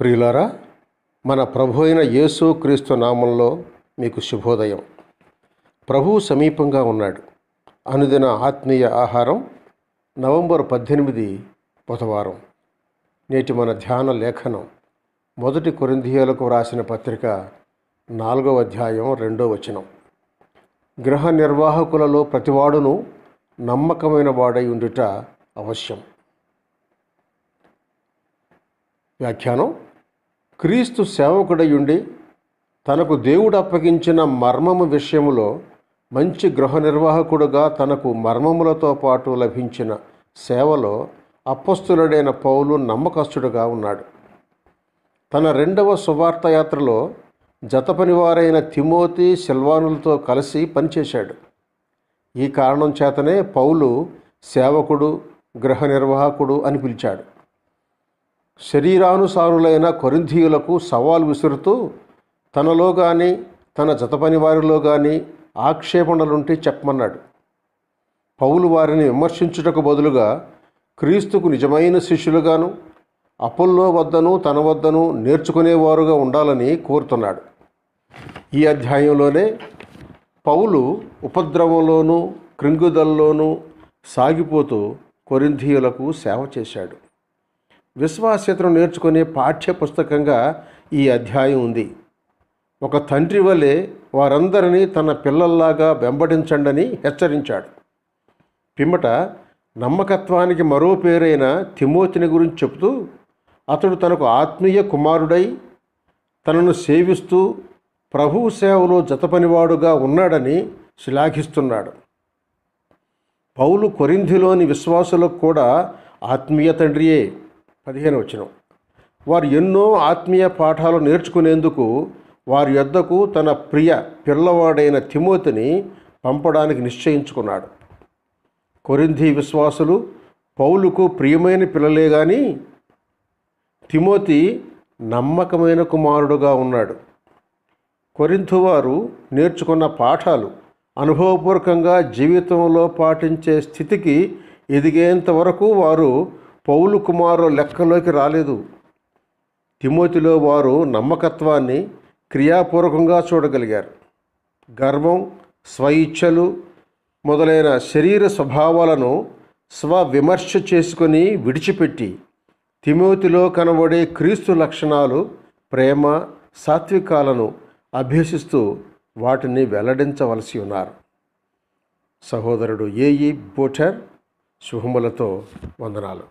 ప్రియులారా మన ప్రభు అయిన యేసు క్రీస్తు నామంలో మీకు శుభోదయం ప్రభువు సమీపంగా ఉన్నాడు అనుదిన ఆత్మీయ ఆహారం నవంబర్ పద్దెనిమిది బుధవారం నేటి మన ధ్యాన లేఖనం మొదటి కొరింధియాలకు వ్రాసిన పత్రిక నాలుగవ అధ్యాయం రెండో వచనం గృహ నిర్వాహకులలో ప్రతివాడును నమ్మకమైన వాడై ఉండుట అవశ్యం వ్యాఖ్యానం క్రీస్తు సేవకుడయుండి తనకు దేవుడు అప్పగించిన మర్మము విషయములో మంచి గృహ నిర్వాహకుడుగా తనకు మర్మములతో పాటు లభించిన సేవలో అప్పస్తులుడైన పౌలు నమ్మకస్తుడుగా ఉన్నాడు తన రెండవ శుభార్తయాత్రలో జతపనివారైన తిమోతి సెల్వానులతో కలిసి పనిచేశాడు ఈ కారణం చేతనే పౌలు సేవకుడు గృహ నిర్వాహకుడు అని పిలిచాడు శరీరానుసారులైన కొరింధీయులకు సవాల్ విసురుతూ తనలో కానీ తన జతపని వారిలో కానీ ఆక్షేపణలుంటే చెప్పమన్నాడు పౌలు వారిని విమర్శించుటకు బదులుగా క్రీస్తుకు నిజమైన శిష్యులుగాను అపుల్లో వద్దను తన వద్దను నేర్చుకునేవారుగా ఉండాలని కోరుతున్నాడు ఈ అధ్యాయంలోనే పౌలు ఉపద్రవంలోనూ క్రింగుదల్లోనూ సాగిపోతూ కొరింధీయులకు సేవ చేశాడు విశ్వాసతను నేర్చుకునే పాఠ్య పుస్తకంగా ఈ అధ్యాయం ఉంది ఒక తండ్రి వలె వారందరినీ తన పిల్లల్లాగా వెంబడించండని హెచ్చరించాడు పిమ్మట నమ్మకత్వానికి మరో పేరైన తిమోతిని గురించి చెబుతూ అతడు తనకు ఆత్మీయ కుమారుడై తనను సేవిస్తూ ప్రభు సేవలో జతపనివాడుగా ఉన్నాడని శ్లాఘిస్తున్నాడు పౌలు కొరింధిలోని విశ్వాసులకు కూడా ఆత్మీయ తండ్రియే పదిహేను వచ్చిన వారు ఎన్నో ఆత్మీయ పాఠాలు నేర్చుకునేందుకు వారి యొద్దకు తన ప్రియ పిల్లవాడైన తిమోతిని పంపడానికి నిశ్చయించుకున్నాడు కొరింధి విశ్వాసులు పౌలుకు ప్రియమైన పిల్లలే కానీ తిమోతి నమ్మకమైన కుమారుడుగా ఉన్నాడు కొరింధు వారు నేర్చుకున్న పాఠాలు అనుభవపూర్వకంగా జీవితంలో పాటించే స్థితికి ఎదిగేంత వరకు వారు పౌలు కుమారు లెక్కలోకి రాలేదు తిమోతిలో వారు నమ్మకత్వాన్ని క్రియాపూర్వకంగా చూడగలిగారు గర్వం స్వయిచ్ఛలు మొదలైన శరీర స్వభావాలను స్వవిమర్శ చేసుకుని విడిచిపెట్టి తిమోతిలో కనబడే క్రీస్తు లక్షణాలు ప్రేమ సాత్వికాలను అభ్యసిస్తూ వాటిని వెల్లడించవలసి ఉన్నారు సహోదరుడు ఏఈ బోటర్ శుభములతో వందనాలు